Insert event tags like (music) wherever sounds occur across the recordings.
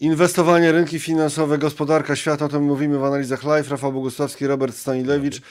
Inwestowanie, rynki finansowe, gospodarka świata, o tym mówimy w analizach live. Rafał Bogusławski, Robert Stanilewicz.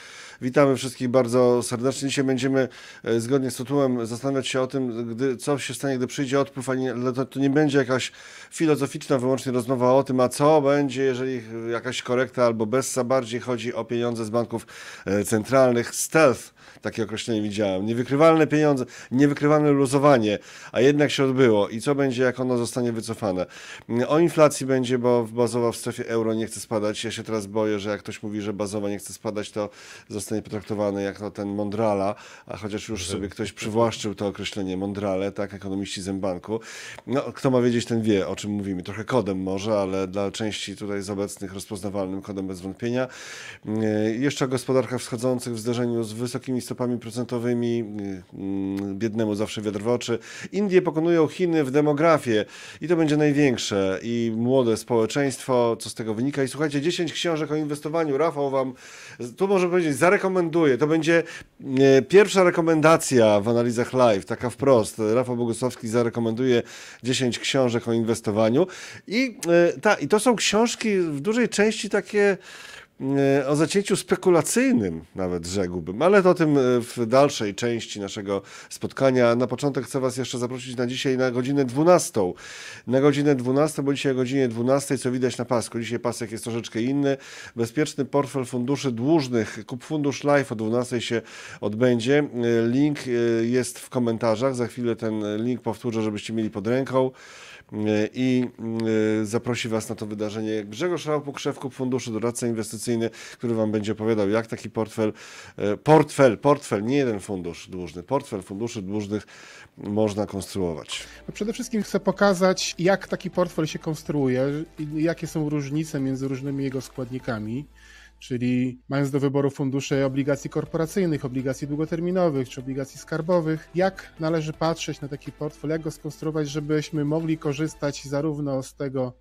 Witamy wszystkich bardzo serdecznie. Dzisiaj będziemy e, zgodnie z tytułem zastanawiać się o tym, gdy, co się stanie, gdy przyjdzie odpływ, a to, to nie będzie jakaś filozoficzna wyłącznie rozmowa o tym, a co będzie, jeżeli jakaś korekta albo bessa. Bardziej chodzi o pieniądze z banków e, centralnych. Stealth, takie określenie widziałem. Niewykrywalne pieniądze, niewykrywalne luzowanie, a jednak się odbyło. I co będzie, jak ono zostanie wycofane? Mm, o inflacji będzie, bo bazowa w strefie euro nie chce spadać. Ja się teraz boję, że jak ktoś mówi, że bazowa nie chce spadać, to zostanie zostanie potraktowany jako no, ten Mondrala, a chociaż już sobie ktoś przywłaszczył to określenie Mondrale, tak, ekonomiści Zembanku. No, kto ma wiedzieć, ten wie, o czym mówimy. Trochę kodem może, ale dla części tutaj z obecnych rozpoznawalnym kodem bez wątpienia. E, jeszcze gospodarka wschodzących w zderzeniu z wysokimi stopami procentowymi, e, mm, biednemu zawsze wiatr w oczy. Indie pokonują Chiny w demografię i to będzie największe i młode społeczeństwo, co z tego wynika. I słuchajcie, 10 książek o inwestowaniu. Rafał wam, tu może powiedzieć, zarekomendował rekomenduję. To będzie e, pierwsza rekomendacja w analizach live, taka wprost. Rafał Bogusławski zarekomenduje 10 książek o inwestowaniu. I, e, ta, i to są książki w dużej części takie E, o zacięciu spekulacyjnym nawet rzekłbym, ale to o tym e, w dalszej części naszego spotkania. Na początek chcę Was jeszcze zaprosić na dzisiaj na godzinę 12. Na godzinę 12, bo dzisiaj o godzinie 12, co widać na pasku. Dzisiaj pasek jest troszeczkę inny. Bezpieczny portfel funduszy dłużnych. Kup Fundusz Live o 12 się odbędzie. E, link jest w komentarzach. Za chwilę ten link powtórzę, żebyście mieli pod ręką. E, i e, zaprosi Was na to wydarzenie Grzegorz raupo krzewku Funduszu Doradca Inwestycyjny, który Wam będzie opowiadał, jak taki portfel, e, portfel, portfel, nie jeden fundusz dłużny, portfel funduszy dłużnych można konstruować. No przede wszystkim chcę pokazać, jak taki portfel się konstruuje, jakie są różnice między różnymi jego składnikami czyli mając do wyboru fundusze obligacji korporacyjnych, obligacji długoterminowych czy obligacji skarbowych, jak należy patrzeć na taki portfel, jak go skonstruować, żebyśmy mogli korzystać zarówno z tego,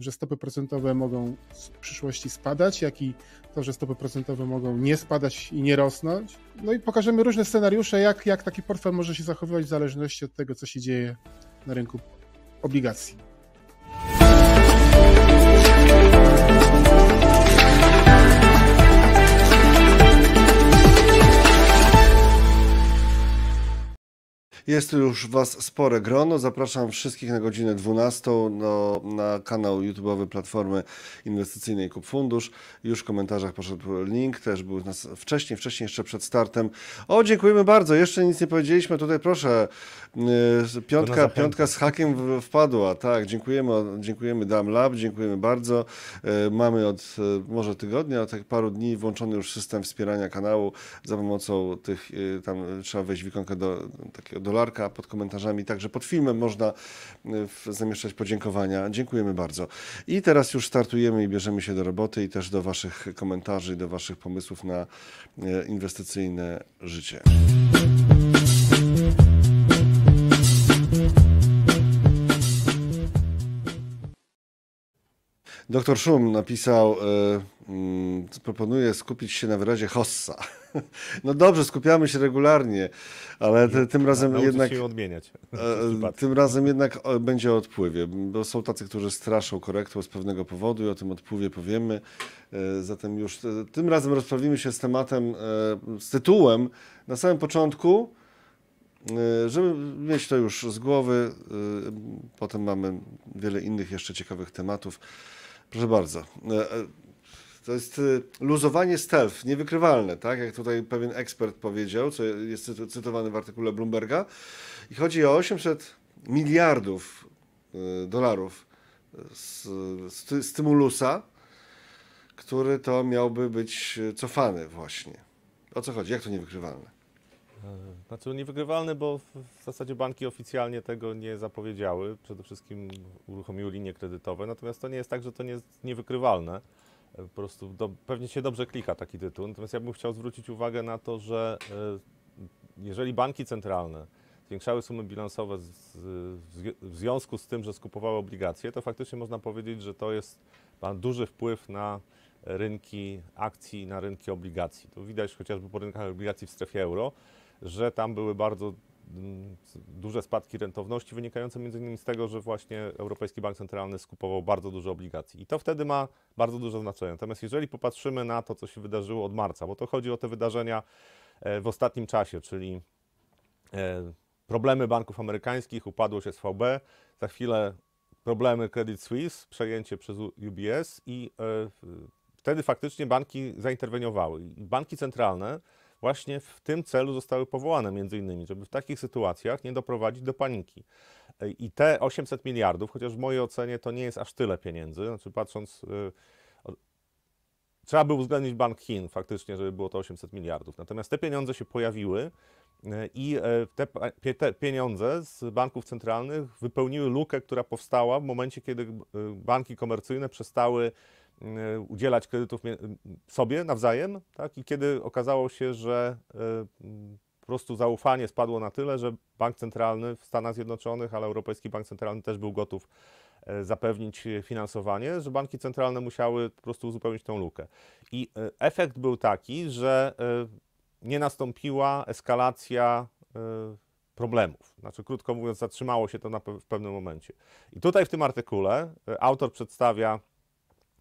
że stopy procentowe mogą w przyszłości spadać, jak i to, że stopy procentowe mogą nie spadać i nie rosnąć. No i pokażemy różne scenariusze, jak, jak taki portfel może się zachowywać w zależności od tego, co się dzieje na rynku obligacji. Jest już Was spore grono. Zapraszam wszystkich na godzinę 12 no, na kanał YouTube'owy Platformy Inwestycyjnej Kup Fundusz. Już w komentarzach poszedł link, też był nas wcześniej, wcześniej jeszcze przed startem. O, dziękujemy bardzo, jeszcze nic nie powiedzieliśmy. Tutaj proszę, y, piątka, piątka z hakiem wpadła. Tak, dziękujemy, dziękujemy Dam Lab, dziękujemy bardzo. Y, mamy od y, może tygodnia, od tak paru dni włączony już system wspierania kanału za pomocą tych, tam trzeba wejść w ikonkę do takiego do dolarka pod komentarzami, także pod filmem można y, zamieszczać podziękowania. Dziękujemy bardzo. I teraz już startujemy i bierzemy się do roboty i też do Waszych komentarzy, do Waszych pomysłów na y, inwestycyjne życie. Doktor Szum napisał, e, mm, proponuje skupić się na wyrazie hossa. (laughs) No dobrze, skupiamy się regularnie, ale tym razem Nauczy jednak. się odmieniać. (laughs) E, tym razem jednak e, będzie o odpływie, bo są tacy, którzy straszą korektą z pewnego powodu i o tym odpływie powiemy. zatem już tym razem rozprawimy się z tematem, z tytułem na samym początku, żeby mieć to już z głowy. Potem mamy wiele innych jeszcze ciekawych tematów. Proszę bardzo. E, e, to jest e, luzowanie stealth, niewykrywalne, tak? Jak tutaj pewien ekspert powiedział, co jest cytowany w artykule Bloomberga. I chodzi o 800 miliardów dolarów stymulusa, który to miałby być cofany właśnie. O co chodzi? Jak to niewykrywalne? E, znaczy no, niewygrywalny, bo w zasadzie banki oficjalnie tego nie zapowiedziały. Przede wszystkim uruchomiły linie kredytowe, natomiast to nie jest tak, że to nie jest niewykrywalne. E, po prostu do, pewnie się dobrze klika taki tytuł. Natomiast ja bym chciał zwrócić uwagę na to, że e, jeżeli banki centralne zwiększały sumy bilansowe z, z, w związku z tym, że skupowały obligacje, to faktycznie można powiedzieć, że to jest ma duży wpływ na rynki akcji i na rynki obligacji. To widać chociażby po rynkach obligacji w strefie euro że tam były bardzo mm, duże spadki rentowności wynikające m.in. z tego, że właśnie Europejski Bank Centralny skupował bardzo dużo obligacji. I to wtedy ma bardzo duże znaczenie. Natomiast jeżeli popatrzymy na to, co się wydarzyło od marca, bo to chodzi o te wydarzenia e, w ostatnim czasie, czyli e, problemy banków amerykańskich, upadłość SVB, za chwilę problemy Credit Suisse, przejęcie przez UBS i e, wtedy faktycznie banki zainterweniowały. Banki centralne właśnie w tym celu zostały powołane, między innymi, żeby w takich sytuacjach nie doprowadzić do paniki. I te 800 miliardów, chociaż w mojej ocenie to nie jest aż tyle pieniędzy, znaczy patrząc. Y, trzeba by uwzględnić Bank Chin faktycznie, żeby było to 800 miliardów. Natomiast te pieniądze się pojawiły y, i y, te, pieniądze z banków centralnych wypełniły lukę, która powstała w momencie, kiedy banki komercyjne przestały E, udzielać kredytów sobie nawzajem, tak? i kiedy okazało się, że e, po prostu zaufanie spadło na tyle, że bank centralny w Stanach Zjednoczonych, ale Europejski Bank Centralny też był gotów e, zapewnić finansowanie, że banki centralne musiały po prostu uzupełnić tą lukę. I efekt był taki, że nie nastąpiła eskalacja problemów. Znaczy, krótko mówiąc, zatrzymało się to na, w pewnym momencie. I tutaj w tym artykule autor przedstawia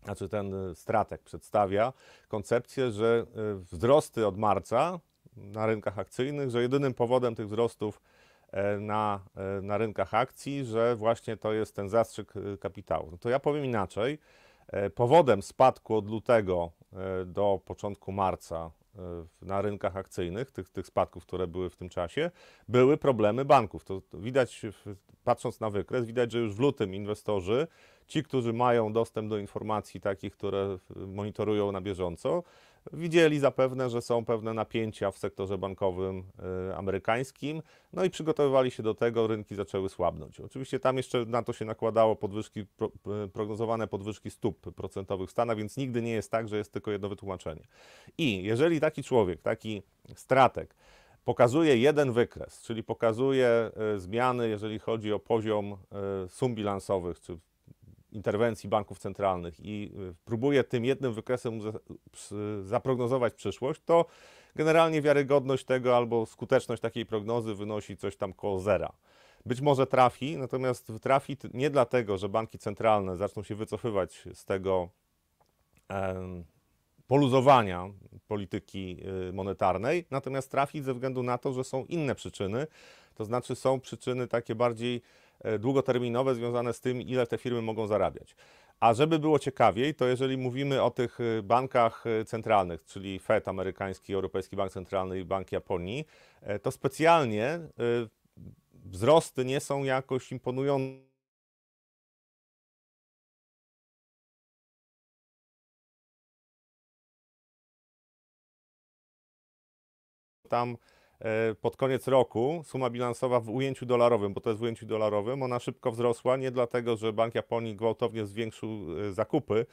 znaczy ten e, stratek przedstawia koncepcję, że e, wzrosty od marca na rynkach akcyjnych, że jedynym powodem tych wzrostów e, na, na rynkach akcji, że właśnie to jest ten zastrzyk kapitału. No to ja powiem inaczej. Powodem spadku od lutego do początku marca na rynkach akcyjnych, tych, tych spadków, które były w tym czasie, były problemy banków. To widać, patrząc na wykres, widać, że już w lutym inwestorzy ci, którzy mają dostęp do informacji takich, które monitorują na bieżąco, widzieli zapewne, że są pewne napięcia w sektorze bankowym y, amerykańskim, no i przygotowywali się do tego, rynki zaczęły słabnąć. Oczywiście tam jeszcze na to się nakładało podwyżki, y, prognozowane podwyżki stóp procentowych w Stanach, więc nigdy nie jest tak, że jest tylko jedno wytłumaczenie. I jeżeli taki człowiek, taki stratek, pokazuje jeden wykres, czyli pokazuje y, zmiany, jeżeli chodzi o poziom sum bilansowych, czy interwencji banków centralnych i y, próbuje tym jednym wykresem zaprognozować przyszłość, to generalnie wiarygodność tego albo skuteczność takiej prognozy wynosi coś tam koło zera. Być może trafi, natomiast trafi nie dlatego, że banki centralne zaczną się wycofywać z tego poluzowania polityki y, monetarnej, natomiast trafi ze względu na to, że są inne przyczyny, to znaczy są przyczyny takie bardziej E, długoterminowe związane z tym, ile te firmy mogą zarabiać. A żeby było ciekawiej, to jeżeli mówimy o tych e, bankach e, centralnych, czyli Fed amerykański, Europejski Bank Centralny i Bank Japonii, to specjalnie wzrosty nie są jakoś imponujące. Tam E, pod koniec roku suma bilansowa w ujęciu dolarowym, bo to jest w ujęciu dolarowym, ona szybko wzrosła, nie dlatego, że Bank Japonii gwałtownie zwiększył e, zakupy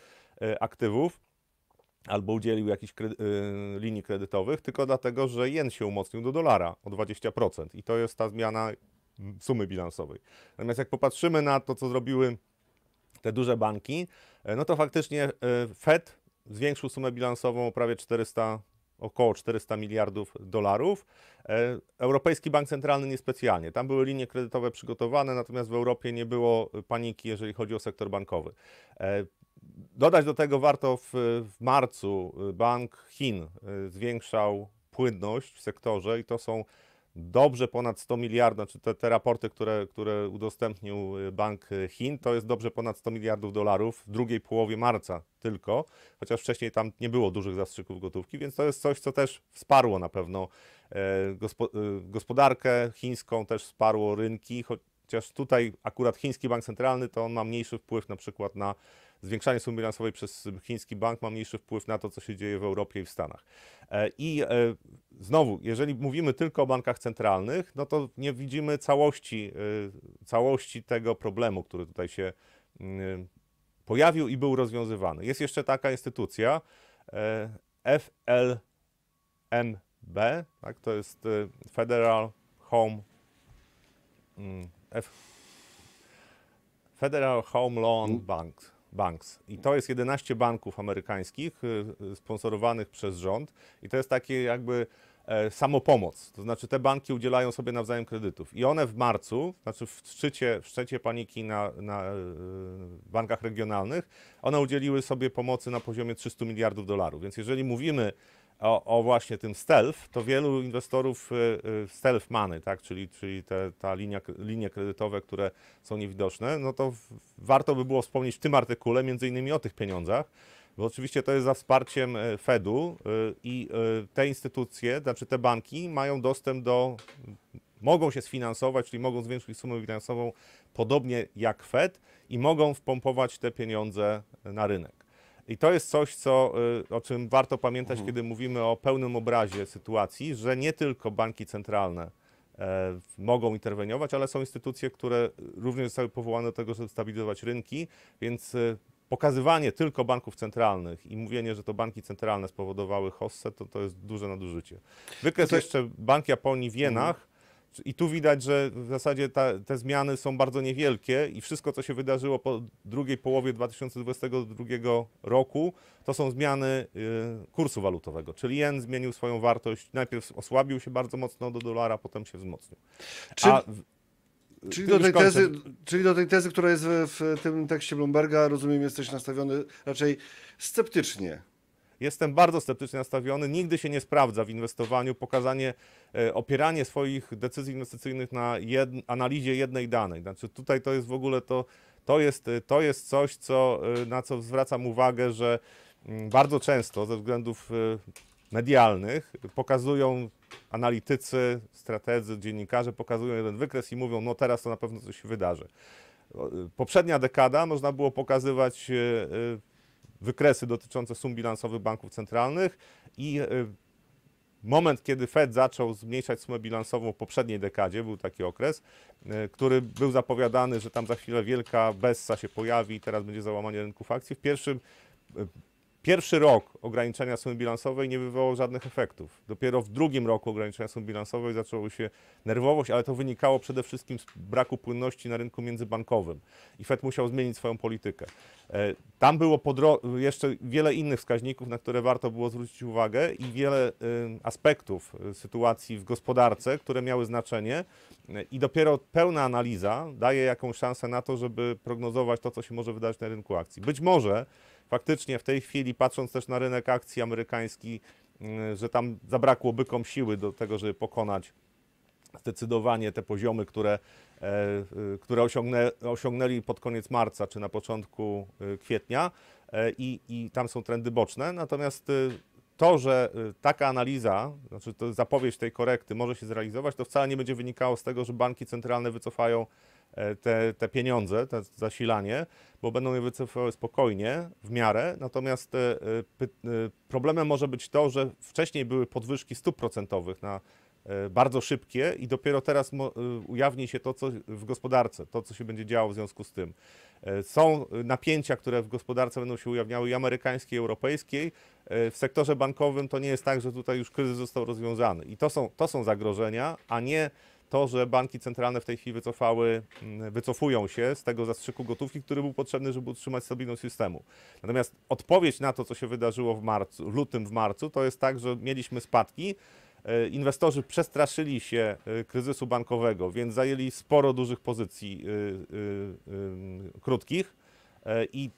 e, aktywów, albo udzielił jakichś kredy linii kredytowych, tylko dlatego, że jen się umocnił do dolara o 20%. I to jest ta zmiana sumy bilansowej. Natomiast jak popatrzymy na to, co zrobiły te duże banki, no to faktycznie Fed zwiększył sumę bilansową o prawie 400 około 400 miliardów dolarów. E, Europejski Bank Centralny niespecjalnie. Tam były linie kredytowe przygotowane, natomiast w Europie nie było paniki, jeżeli chodzi o sektor bankowy. E, dodać do tego warto w, w marcu e, Bank Chin zwiększał płynność w sektorze i to są dobrze ponad 100 miliardów, czy znaczy te, te raporty, które, które udostępnił y, Bank Chin, to jest dobrze ponad 100 miliardów dolarów w drugiej połowie marca tylko, chociaż wcześniej tam nie było dużych zastrzyków gotówki, więc to jest coś, co też wsparło na pewno e, e, gospodarkę chińską, też wsparło rynki, chociaż tutaj akurat chiński bank centralny to on ma mniejszy wpływ na przykład na zwiększanie sumy bilansowej przez chiński bank ma mniejszy wpływ na to, co się dzieje w Europie i w Stanach. E, I e, znowu, jeżeli mówimy tylko o bankach centralnych, no to nie widzimy całości, e, całości tego problemu, który tutaj się mm, pojawił i był rozwiązywany. Jest jeszcze taka instytucja FLMB, tak? to jest Federal Home mm, F Federal Home Loan mm. Bank. Banks. I to jest 11 banków amerykańskich y, y, sponsorowanych przez rząd i to jest takie jakby e, samopomoc. To znaczy te banki udzielają sobie nawzajem kredytów. I one w marcu, znaczy w szczycie, w szczycie paniki na, na e, bankach regionalnych, one udzieliły sobie pomocy na poziomie 300 miliardów dolarów. Więc jeżeli mówimy o, o, właśnie tym stealth, to wielu inwestorów y, y, stealth money, tak, czyli, czyli te, ta linia, linie kredytowe, które są niewidoczne, no to warto by było wspomnieć w tym artykule między innymi o tych pieniądzach, bo oczywiście to jest za wsparciem y, Fedu i te instytucje, znaczy te banki mają dostęp do, mogą się sfinansować, czyli mogą zwiększyć sumę finansową podobnie jak Fed i mogą wpompować te pieniądze na rynek. I to jest coś, co, y, o czym warto pamiętać, mhm. kiedy mówimy o pełnym obrazie sytuacji, że nie tylko banki centralne e, mogą interweniować, ale są instytucje, które również zostały powołane do tego, żeby stabilizować rynki, więc y, pokazywanie tylko banków centralnych i mówienie, że to banki centralne spowodowały hossę, to, to jest duże nadużycie. Wykres jeszcze Bank Japonii w jenach, mhm. I tu widać, że w zasadzie ta, te zmiany są bardzo niewielkie i wszystko, co się wydarzyło po drugiej połowie 2022 roku, to są zmiany y, kursu walutowego. Czyli jen zmienił swoją wartość, najpierw osłabił się bardzo mocno do dolara, potem się wzmocnił. Czy... A... Czyli do, tej tezy, czyli do tej tezy, która jest w, w tym tekście Bloomberga, rozumiem, jesteś nastawiony raczej sceptycznie. Jestem bardzo sceptycznie nastawiony. Nigdy się nie sprawdza w inwestowaniu pokazanie, e, opieranie swoich decyzji inwestycyjnych na jed, analizie jednej danej. Znaczy tutaj to jest w ogóle to, to jest, e, to jest coś, co, e, na co zwracam uwagę, że mm, bardzo często ze względów medialnych pokazują analitycy, strategzy, dziennikarze, pokazują jeden wykres i mówią, no teraz to na pewno coś się wydarzy. Poprzednia dekada można było pokazywać wykresy dotyczące sum bilansowych banków centralnych i e, moment, kiedy Fed zaczął zmniejszać sumę bilansową w poprzedniej dekadzie, był taki okres, e, który był zapowiadany, że tam za chwilę wielka bessa się pojawi i teraz będzie załamanie rynków akcji. W pierwszym e, Pierwszy rok ograniczenia sumy bilansowej nie wywołał żadnych efektów. Dopiero w drugim roku ograniczenia sumy bilansowej zaczęła się nerwowość, ale to wynikało przede wszystkim z braku płynności na rynku międzybankowym i Fed musiał zmienić swoją politykę. E, tam było jeszcze wiele innych wskaźników, na które warto było zwrócić uwagę i wiele e, aspektów e, sytuacji w gospodarce, które miały znaczenie i dopiero pełna analiza daje jakąś szansę na to, żeby prognozować to, co się może wydarzyć na rynku akcji. Być może faktycznie w tej chwili, patrząc też na rynek akcji amerykański, mm, że tam zabrakło bykom siły do tego, żeby pokonać zdecydowanie te poziomy, które, e, e, które osiągnę, osiągnęli pod koniec marca czy na początku e, kwietnia i, i tam są trendy boczne. Natomiast to, że taka analiza, znaczy to zapowiedź tej korekty może się zrealizować, to wcale nie będzie wynikało z tego, że banki centralne wycofają E, te, te pieniądze, te zasilanie, bo będą je wycofywały spokojnie, w miarę. Natomiast e, e, problemem może być to, że wcześniej były podwyżki stóp procentowych na bardzo szybkie i dopiero teraz ujawni się to, co w gospodarce, to, co się będzie działo w związku z tym. Są napięcia, które w gospodarce będą się ujawniały i amerykańskiej, i europejskiej. W sektorze bankowym to nie jest tak, że tutaj już kryzys został rozwiązany. I to są, to są zagrożenia, a nie to, że banki centralne w tej chwili wycofały, mm, wycofują się z tego zastrzyku gotówki, który był potrzebny, żeby utrzymać stabilność systemu. Natomiast odpowiedź na to, co się wydarzyło w marcu, w lutym, w marcu, to jest tak, że mieliśmy spadki, e, Inwestorzy przestraszyli się e, kryzysu bankowego, więc zajęli sporo dużych pozycji e, krótkich i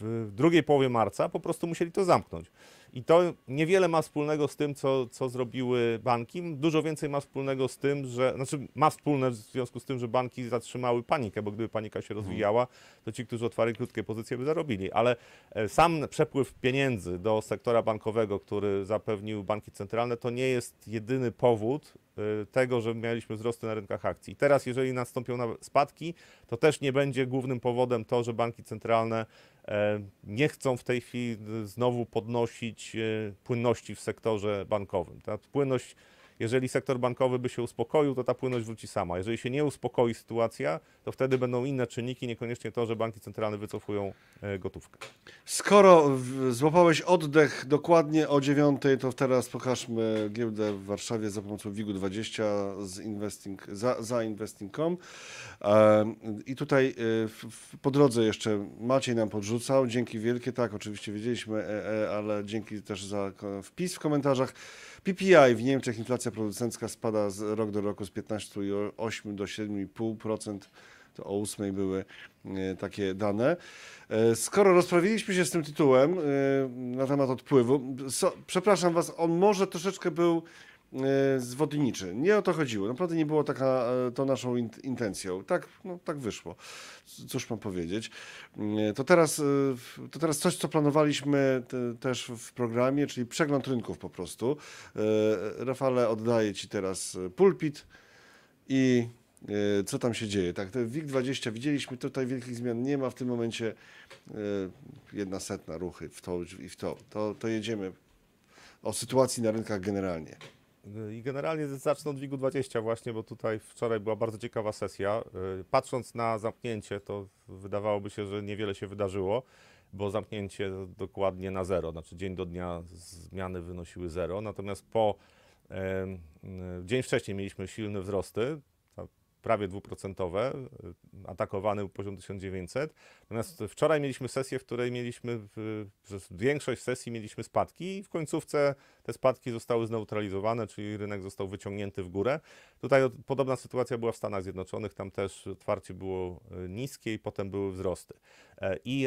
w drugiej połowie marca po prostu musieli to zamknąć. I to niewiele ma wspólnego z tym, co, co zrobiły banki. Dużo więcej ma wspólnego z tym, że, znaczy ma wspólne w związku z tym, że banki zatrzymały panikę, bo gdyby panika się rozwijała, to ci, którzy otwarli krótkie pozycje, by zarobili. Ale e, sam przepływ pieniędzy do sektora bankowego, który zapewnił banki centralne, to nie jest jedyny powód e, tego, że mieliśmy wzrosty na rynkach akcji. teraz, jeżeli nastąpią spadki, to też nie będzie głównym powodem to, że banki centralne E, nie chcą w tej chwili znowu podnosić e, płynności w sektorze bankowym. Ta płynność jeżeli sektor bankowy by się uspokoił, to ta płynność wróci sama. Jeżeli się nie uspokoi sytuacja, to wtedy będą inne czynniki, niekoniecznie to, że banki centralne wycofują e, gotówkę. Skoro złapałeś oddech dokładnie o 9, to teraz pokażmy giełdę w Warszawie za pomocą Wigu 20 z investing, za, za investing.com. I tutaj e, po drodze jeszcze Maciej nam podrzucał. Dzięki wielkie, tak, oczywiście wiedzieliśmy, e, ale dzięki też za wpis w komentarzach. PPI w Niemczech inflacja producencka spada z rok do roku z 15,8 do 7,5%. To o 8 były e, takie dane. E, skoro rozprawiliśmy się z tym tytułem e, na temat odpływu, so, przepraszam Was, on może troszeczkę był E, zwodniczy. Nie o to chodziło. Naprawdę nie było taka e, to naszą intencją. Tak, no, tak wyszło. Cóż mam powiedzieć. E, to teraz, to teraz coś, co planowaliśmy też w programie, czyli przegląd rynków po prostu. Rafale, oddaję Ci teraz pulpit i co tam się dzieje. Tak, WIG20 widzieliśmy, tutaj wielkich zmian nie ma w tym momencie. Jedna setna ruchy w to i w to. To, to jedziemy o sytuacji na rynkach generalnie. I generalnie zacznę od Wigu 20 właśnie, bo tutaj wczoraj była bardzo ciekawa sesja. Y, patrząc na zamknięcie, to wydawałoby się, że niewiele się wydarzyło, bo zamknięcie dokładnie na zero, znaczy dzień do dnia zmiany wynosiły zero, natomiast po y, dzień wcześniej mieliśmy silne wzrosty, prawie dwuprocentowe, e, atakowany poziom 1900. Natomiast wczoraj mieliśmy sesję, w której mieliśmy, w, przez większość sesji mieliśmy spadki i w końcówce te spadki zostały zneutralizowane, czyli rynek został wyciągnięty w górę. Tutaj podobna sytuacja była w Stanach Zjednoczonych, tam też otwarcie było e, niskie i potem były wzrosty. E, I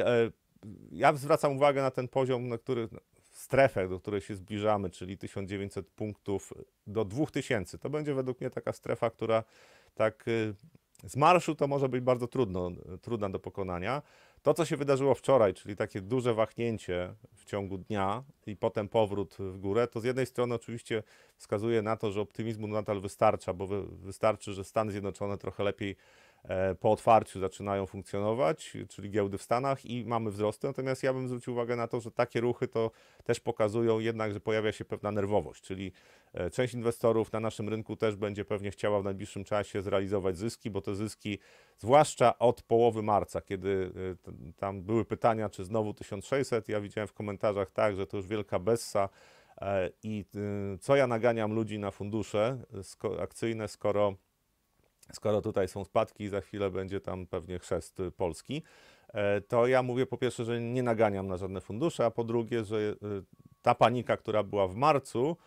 ja zwracam uwagę na ten poziom, na który, strefę, do której się zbliżamy, czyli 1900 punktów do 2000. To będzie według mnie taka strefa, która tak y, z marszu to może być bardzo trudno, trudna do pokonania. To, co się wydarzyło wczoraj, czyli takie duże wahnięcie w ciągu dnia i potem powrót w górę, to z jednej strony oczywiście wskazuje na to, że optymizmu nadal wystarcza, bo wystarczy, że Stany Zjednoczone trochę lepiej E, po otwarciu zaczynają funkcjonować, czyli giełdy w Stanach i mamy wzrosty. Natomiast ja bym zwrócił uwagę na to, że takie ruchy to też pokazują jednak, że pojawia się pewna nerwowość, czyli e, część inwestorów na naszym rynku też będzie pewnie chciała w najbliższym czasie zrealizować zyski, bo te zyski, zwłaszcza od połowy marca, kiedy e, tam były pytania, czy znowu 1600, ja widziałem w komentarzach tak, że to już wielka bessa, i co ja naganiam ludzi na fundusze akcyjne, skoro skoro tutaj są spadki, za chwilę będzie tam pewnie chrzest y, Polski, e, to ja mówię po pierwsze, że nie naganiam na żadne fundusze, a po drugie, że y, ta panika, która była w marcu,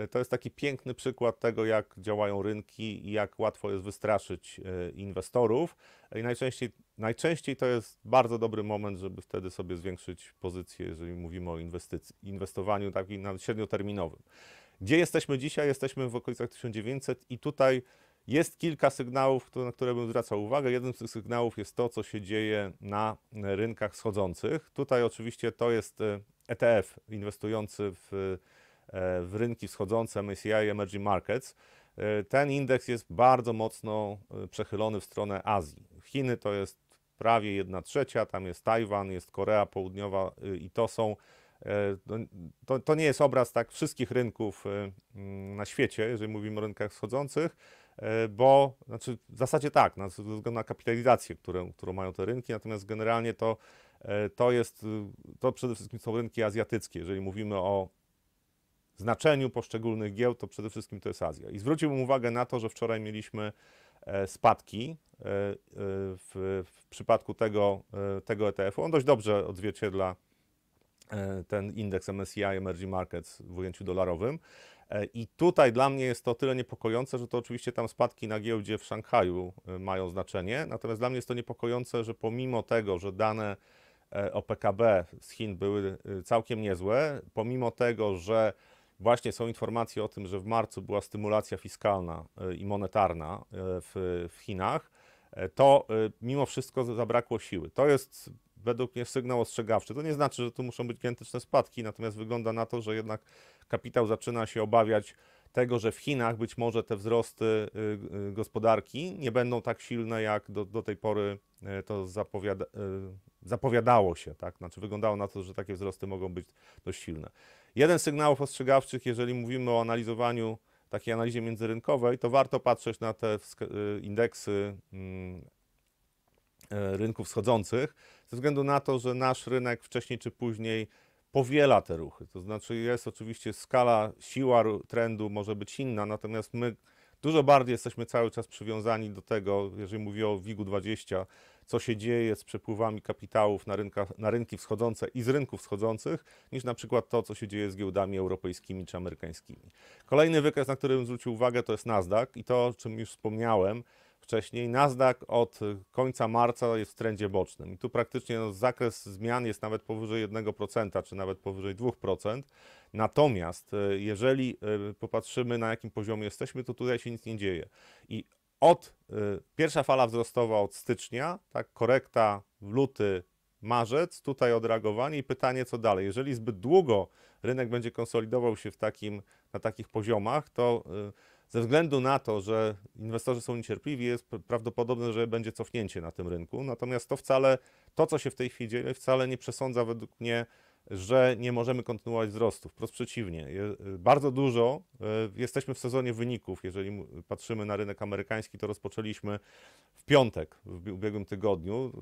y, to jest taki piękny przykład tego, jak działają rynki i jak łatwo jest wystraszyć inwestorów. I najczęściej, najczęściej to jest bardzo dobry moment, żeby wtedy sobie zwiększyć pozycję, jeżeli mówimy o inwestowaniu takim średnioterminowym. Gdzie jesteśmy dzisiaj? Jesteśmy w okolicach 1900 i tutaj jest kilka sygnałów, na które bym zwracał uwagę. Jeden z tych sygnałów jest to, co się dzieje na e, rynkach schodzących. Tutaj oczywiście to jest ETF e inwestujący w, e, w rynki wschodzące MSCI Emerging Markets. Ten indeks jest bardzo mocno przechylony w stronę Azji. Chiny to jest prawie 1 trzecia, tam jest Tajwan, jest Korea Południowa i to są. No, to, to nie jest obraz tak wszystkich rynków na świecie, jeżeli mówimy o rynkach wschodzących E, bo znaczy w zasadzie tak, no, ze względu na kapitalizację, którą, którą mają te rynki, natomiast generalnie to, e, to jest, y, to przede wszystkim są rynki azjatyckie. Jeżeli mówimy o znaczeniu poszczególnych giełd, to przede wszystkim to jest Azja. I zwróciłbym uwagę na to, że wczoraj mieliśmy e, spadki w, w przypadku tego, tego ETF-u. On dość dobrze odzwierciedla ten indeks MSCI Emerging Markets w ujęciu dolarowym. E, I tutaj dla mnie jest to tyle niepokojące, że to oczywiście tam spadki na giełdzie w Szanghaju e, mają znaczenie. Natomiast dla mnie jest to niepokojące, że pomimo tego, że dane e, o PKB z Chin były całkiem niezłe, pomimo tego, że właśnie są informacje o tym, że w marcu była stymulacja fiskalna i monetarna w, w Chinach, to mimo wszystko zabrakło siły. To jest według mnie sygnał ostrzegawczy. To nie znaczy, że tu muszą być gigantyczne spadki, natomiast wygląda na to, że jednak kapitał zaczyna się obawiać tego, że w Chinach być może te wzrosty y, y, gospodarki nie będą tak silne, jak do, do tej pory y, to zapowiada, zapowiadało się, tak? Znaczy wyglądało na to, że takie wzrosty mogą być dość silne. Jeden z sygnałów ostrzegawczych, jeżeli mówimy o analizowaniu, takiej analizie międzyrynkowej, to warto patrzeć na te indeksy mm, rynków wschodzących, ze względu na to, że nasz rynek wcześniej czy później powiela te ruchy. To znaczy jest oczywiście skala, siła trendu może być inna, natomiast my dużo bardziej jesteśmy cały czas przywiązani do tego, jeżeli mówię o WIG-20, co się dzieje z przepływami kapitałów na, rynka na rynki wschodzące i z rynków wschodzących, niż na przykład to, co się dzieje z giełdami europejskimi czy amerykańskimi. Kolejny wykres, na którym zwrócił uwagę, to jest Nasdaq i to, o czym już wspomniałem, wcześniej, Nasdaq od końca marca jest w trendzie bocznym. I tu praktycznie no, zakres zmian jest nawet powyżej 1%, czy nawet powyżej 2%. Natomiast e, jeżeli e, popatrzymy na jakim poziomie jesteśmy, to tutaj się nic nie dzieje. I od e, pierwsza fala wzrostowa od stycznia, tak, korekta w luty, marzec, tutaj odreagowanie i pytanie, co dalej. Jeżeli zbyt długo rynek będzie konsolidował się w takim, na takich poziomach, to ze względu na to, że inwestorzy są niecierpliwi, jest prawdopodobne, że będzie cofnięcie na tym rynku. Natomiast to wcale, to co się w tej chwili dzieje, wcale nie przesądza według mnie, że nie możemy kontynuować wzrostu. Wprost przeciwnie, y, bardzo dużo y, jesteśmy w sezonie wyników. Jeżeli patrzymy na rynek amerykański, to rozpoczęliśmy w piątek, w ubiegłym tygodniu.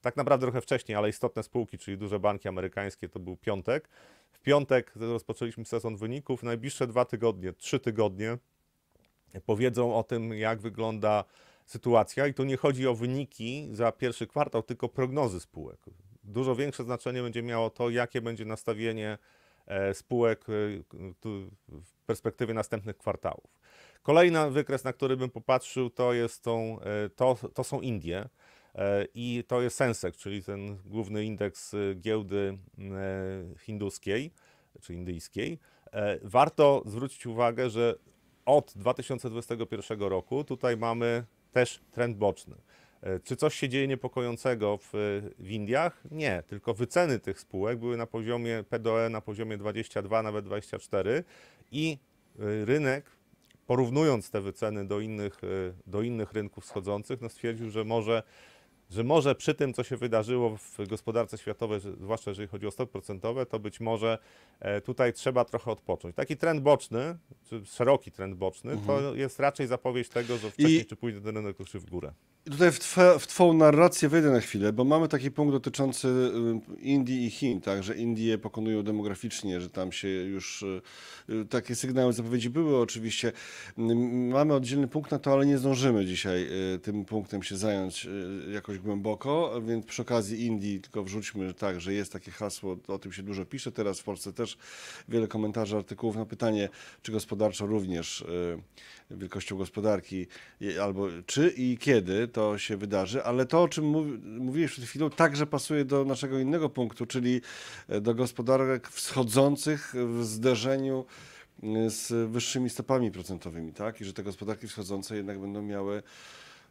Tak naprawdę trochę wcześniej, ale istotne spółki, czyli duże banki amerykańskie, to był piątek. W piątek rozpoczęliśmy sezon wyników. Najbliższe dwa tygodnie, trzy tygodnie powiedzą o tym, jak wygląda sytuacja. I tu nie chodzi o wyniki za pierwszy kwartał, tylko prognozy spółek. Dużo większe znaczenie będzie miało to, jakie będzie nastawienie e, spółek e, w perspektywie następnych kwartałów. Kolejny wykres, na który bym popatrzył, to, jest tą, e, to, to są Indie i to jest Sensex czyli ten główny indeks giełdy hinduskiej czy indyjskiej. Warto zwrócić uwagę, że od 2021 roku tutaj mamy też trend boczny. E, czy coś się dzieje niepokojącego w, w, Indiach? Nie, tylko wyceny tych spółek były na poziomie PDOE, na poziomie 22, nawet 24 i e, rynek, porównując te wyceny do innych, e, do innych rynków wschodzących, no stwierdził, że może że może przy tym, co się wydarzyło w gospodarce światowej, zwłaszcza jeżeli chodzi o stopy procentowe, to być może e, tutaj trzeba trochę odpocząć. Taki trend boczny, czy szeroki trend boczny, mhm. to jest raczej zapowiedź tego, że wcześniej I... czy później ten rynek ruszy w górę. Tutaj w, twe, w Twoją narrację wejdę na chwilę, bo mamy taki punkt dotyczący y, Indii i Chin, tak, że Indie pokonują demograficznie, że tam się już y, y, takie sygnały, zapowiedzi były oczywiście. Mamy oddzielny punkt na to, ale nie zdążymy dzisiaj tym punktem się zająć jakoś głęboko, więc przy okazji Indii tylko wrzućmy tak, że jest takie hasło, o tym się dużo pisze teraz, w Polsce też wiele komentarzy, artykułów na pytanie, czy gospodarczo również wielkością gospodarki, albo czy i kiedy to się wydarzy, ale to, o czym mówiłeś przed chwilą, także pasuje do naszego innego punktu, czyli e, do gospodarek wschodzących w zderzeniu e, z wyższymi stopami procentowymi, tak? I że te gospodarki wschodzące jednak będą miały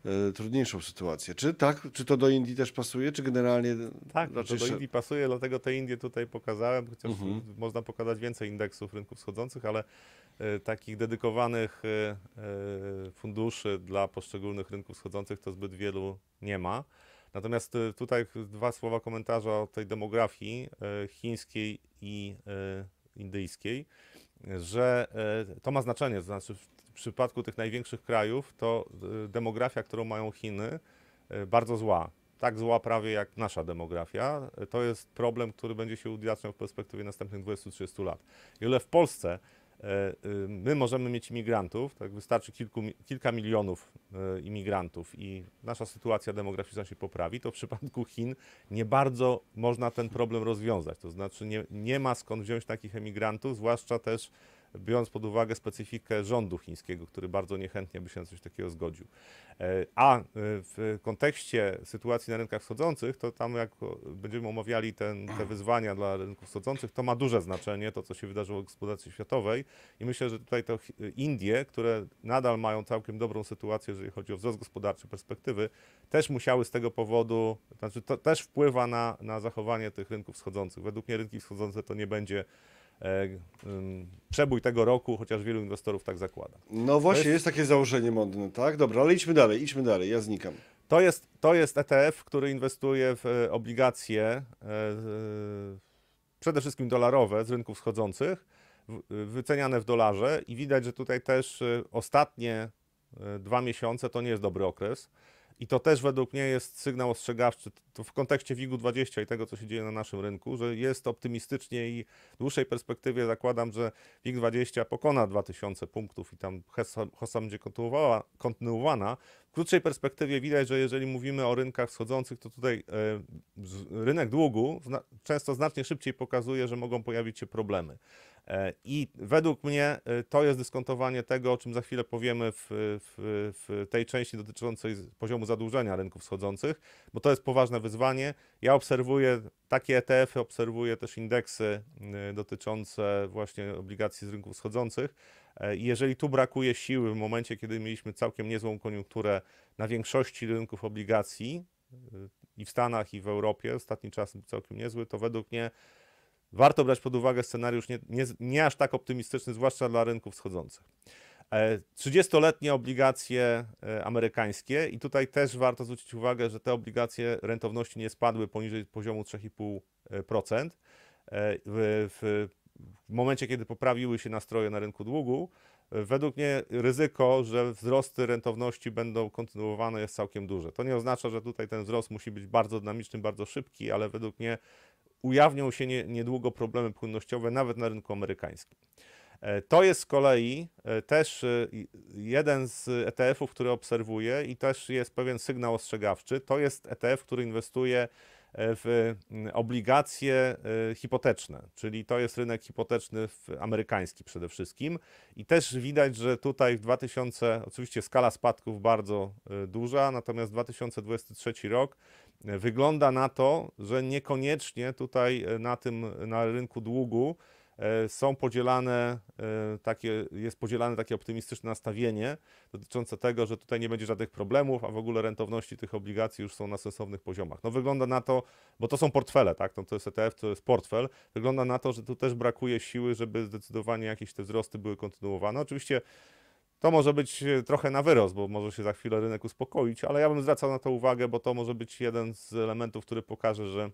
E, trudniejszą sytuację. Czy tak? Czy to do Indii też pasuje, czy generalnie? E, tak, raczej... No to znaczy do Indii pasuje, dlatego te Indie tutaj pokazałem, chociaż mhm. można pokazać więcej indeksów rynków wschodzących, ale e, takich dedykowanych funduszy dla poszczególnych rynków wschodzących to zbyt wielu nie ma. Natomiast tutaj dwa słowa komentarza o tej demografii chińskiej i indyjskiej że to ma znaczenie, to znaczy w przypadku tych największych krajów to y, demografia, którą mają Chiny, y, bardzo zła. Tak zła prawie jak nasza demografia. Y, to jest problem, który będzie się uwidaczniał w perspektywie następnych 20-30 lat. I ile w Polsce my możemy mieć imigrantów, tak wystarczy kilku, kilka milionów imigrantów i nasza sytuacja demograficzna się poprawi, to w przypadku Chin nie bardzo można ten problem rozwiązać. To znaczy nie, nie ma skąd wziąć takich emigrantów, zwłaszcza też biorąc pod uwagę specyfikę rządu chińskiego, który bardzo niechętnie by się na coś takiego zgodził. E, a e, w kontekście sytuacji na rynkach wschodzących, to tam jak będziemy omawiali ten, te wyzwania dla rynków wschodzących, to ma duże znaczenie to, co się wydarzyło w gospodarce światowej i myślę, że tutaj to Indie, które nadal mają całkiem dobrą sytuację, jeżeli chodzi o wzrost gospodarczy, perspektywy, też musiały z tego powodu, znaczy to też wpływa na, na zachowanie tych rynków wschodzących. Według mnie rynki wschodzące to nie będzie E, przebój tego roku, chociaż wielu inwestorów tak zakłada. No właśnie, jest... jest... takie założenie modne, tak? Dobra, ale idźmy dalej, idźmy dalej, ja znikam. To jest, to jest ETF, który inwestuje w e, obligacje e, przede wszystkim dolarowe z rynków wschodzących, wyceniane w dolarze i widać, że tutaj też ostatnie dwa miesiące to nie jest dobry okres. I to też według mnie jest sygnał ostrzegawczy to w kontekście WIG-20 i tego, co się dzieje na naszym rynku, że jest optymistycznie i w dłuższej perspektywie zakładam, że WIG-20 pokona 2000 punktów i tam HESA będzie kontynuowana, w krótszej perspektywie widać, że jeżeli mówimy o rynkach schodzących, to tutaj e, rynek długu często znacznie szybciej pokazuje, że mogą pojawić się problemy. E, I według mnie e, to jest dyskontowanie tego, o czym za chwilę powiemy w, w, w, tej części dotyczącej poziomu zadłużenia rynków wschodzących, bo to jest poważne wyzwanie. Ja obserwuję takie ETF-y, obserwuję też indeksy dotyczące właśnie obligacji z rynków wschodzących E, jeżeli tu brakuje siły w momencie, kiedy mieliśmy całkiem niezłą koniunkturę na większości rynków obligacji e, i w Stanach, i w Europie, ostatni czas całkiem niezły, to według mnie warto brać pod uwagę scenariusz nie, nie, nie aż tak optymistyczny, zwłaszcza dla rynków wschodzących. 30-letnie e, obligacje amerykańskie i tutaj też warto zwrócić uwagę, że te obligacje rentowności nie spadły poniżej poziomu 3,5%. W, w w momencie, kiedy poprawiły się nastroje na rynku długu, e, według mnie ryzyko, że wzrosty rentowności będą kontynuowane jest całkiem duże. To nie oznacza, że tutaj ten wzrost musi być bardzo dynamiczny, bardzo szybki, ale według mnie ujawnią się nie, niedługo problemy płynnościowe nawet na rynku amerykańskim. E, to jest z kolei e, też jeden z ETF-ów, który obserwuję i też jest pewien sygnał ostrzegawczy. To jest ETF, który inwestuje w mm, obligacje y, hipoteczne, czyli to jest rynek hipoteczny amerykański przede wszystkim. I też widać, że tutaj w 2000, oczywiście skala spadków bardzo y, duża, natomiast 2023 rok y, wygląda na to, że niekoniecznie tutaj na tym, na rynku długu E, są podzielane, e, takie, jest podzielane takie optymistyczne nastawienie dotyczące tego, że tutaj nie będzie żadnych problemów, a w ogóle rentowności tych obligacji już są na sensownych poziomach. No wygląda na to, bo to są portfele, tak, no to jest ETF, to jest portfel, wygląda na to, że tu też brakuje siły, żeby zdecydowanie jakieś te wzrosty były kontynuowane. Oczywiście to może być e, trochę na wyrost, bo może się za chwilę rynek uspokoić, ale ja bym zwracał na to uwagę, bo to może być jeden z elementów, który pokaże, że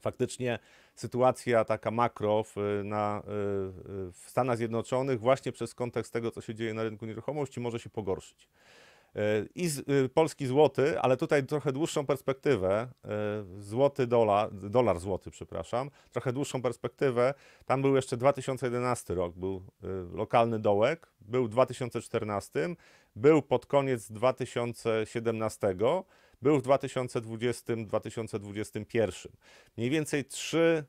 faktycznie sytuacja taka makro w, na, y, y, w Stanach Zjednoczonych właśnie przez kontekst tego, co się dzieje na rynku nieruchomości, może się pogorszyć. Y, I z, polski złoty, ale tutaj trochę dłuższą perspektywę, złoty dolar, dolar złoty, przepraszam, trochę dłuższą perspektywę. Tam był jeszcze 2011 rok, był lokalny dołek, był w 2014, był pod koniec 2017 był w 2020-2021. Mniej więcej 3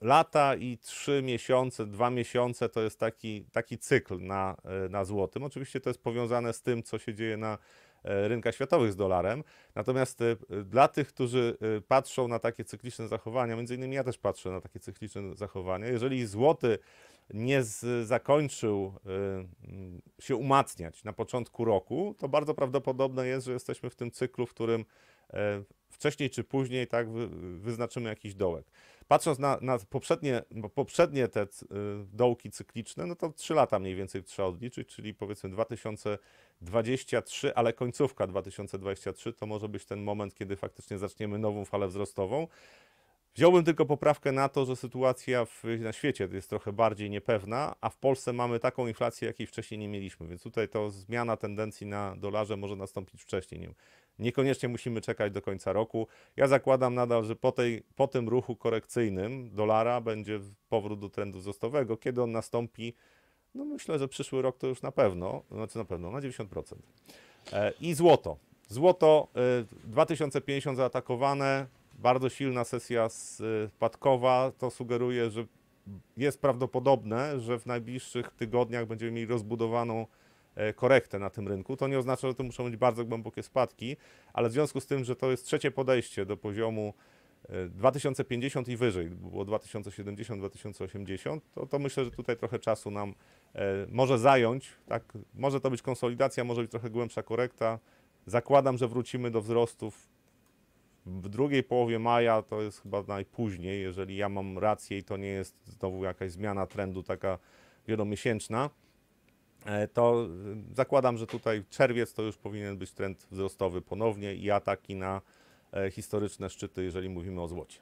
lata i 3 miesiące, 2 miesiące to jest taki, taki cykl na, e, na złotym. Oczywiście to jest powiązane z tym, co się dzieje na e, rynkach światowych z dolarem. Natomiast e, dla tych, którzy patrzą na takie cykliczne zachowania, między innymi ja też patrzę na takie cykliczne zachowania, jeżeli złoty nie z, zakończył y, się umacniać na początku roku, to bardzo prawdopodobne jest, że jesteśmy w tym cyklu, w którym y, wcześniej czy później tak wy, wyznaczymy jakiś dołek. Patrząc na, na poprzednie, poprzednie te y, dołki cykliczne, no to 3 lata mniej więcej trzeba odliczyć, czyli powiedzmy 2023, ale końcówka 2023 to może być ten moment, kiedy faktycznie zaczniemy nową falę wzrostową. Wziąłbym tylko poprawkę na to, że sytuacja w, na świecie jest trochę bardziej niepewna, a w Polsce mamy taką inflację, jakiej wcześniej nie mieliśmy, więc tutaj to zmiana tendencji na dolarze może nastąpić wcześniej. Nie, niekoniecznie musimy czekać do końca roku. Ja zakładam nadal, że po, tej, po tym ruchu korekcyjnym dolara będzie powrót do trendu wzrostowego. Kiedy on nastąpi, no myślę, że przyszły rok to już na pewno, znaczy na pewno, na 90%. E, I złoto. Złoto 2050 e, zaatakowane, bardzo silna sesja spadkowa, y, to sugeruje, że jest prawdopodobne, że w najbliższych tygodniach będziemy mieli rozbudowaną e, korektę na tym rynku. To nie oznacza, że to muszą być bardzo głębokie spadki, ale w związku z tym, że to jest trzecie podejście do poziomu 2050 e, i wyżej, było 2070, 2080, to, to myślę, że tutaj trochę czasu nam e, może zająć. Tak? Może to być konsolidacja, może być trochę głębsza korekta. Zakładam, że wrócimy do wzrostów w drugiej połowie maja to jest chyba najpóźniej, jeżeli ja mam rację i to nie jest znowu jakaś zmiana trendu taka wielomiesięczna, e, to e, zakładam, że tutaj czerwiec to już powinien być trend wzrostowy ponownie i ataki na e, historyczne szczyty, jeżeli mówimy o złocie.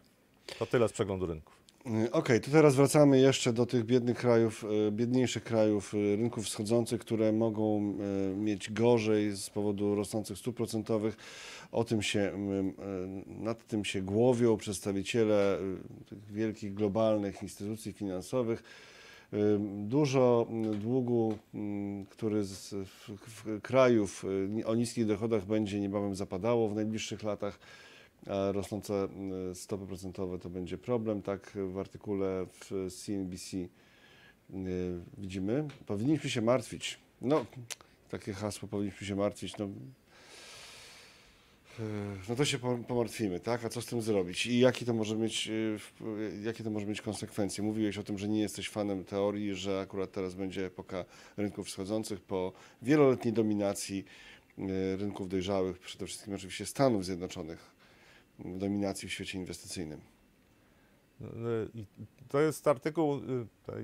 To tyle z przeglądu rynków. Y, okej, okay, to teraz wracamy jeszcze do tych biednych krajów, y, biedniejszych krajów, y, rynków wschodzących, które mogą mieć gorzej z powodu rosnących stóp procentowych. O tym się, nad tym się głowią przedstawiciele tych wielkich globalnych instytucji finansowych. Dużo długu, który z krajów o niskich dochodach będzie niebawem zapadało w najbliższych latach rosnące e, stopy procentowe to będzie problem, tak w artykule w CNBC e, widzimy. Powinniśmy się martwić. No, takie hasło, powinniśmy się martwić, no, e, no to się pomartwimy, tak? A co z tym zrobić? I jakie to, może mieć, jakie to może mieć konsekwencje? Mówiłeś o tym, że nie jesteś fanem teorii, że akurat teraz będzie epoka rynków wschodzących po wieloletniej dominacji rynków dojrzałych, przede wszystkim oczywiście Stanów Zjednoczonych dominacji w świecie inwestycyjnym. No, no to jest artykuł, y,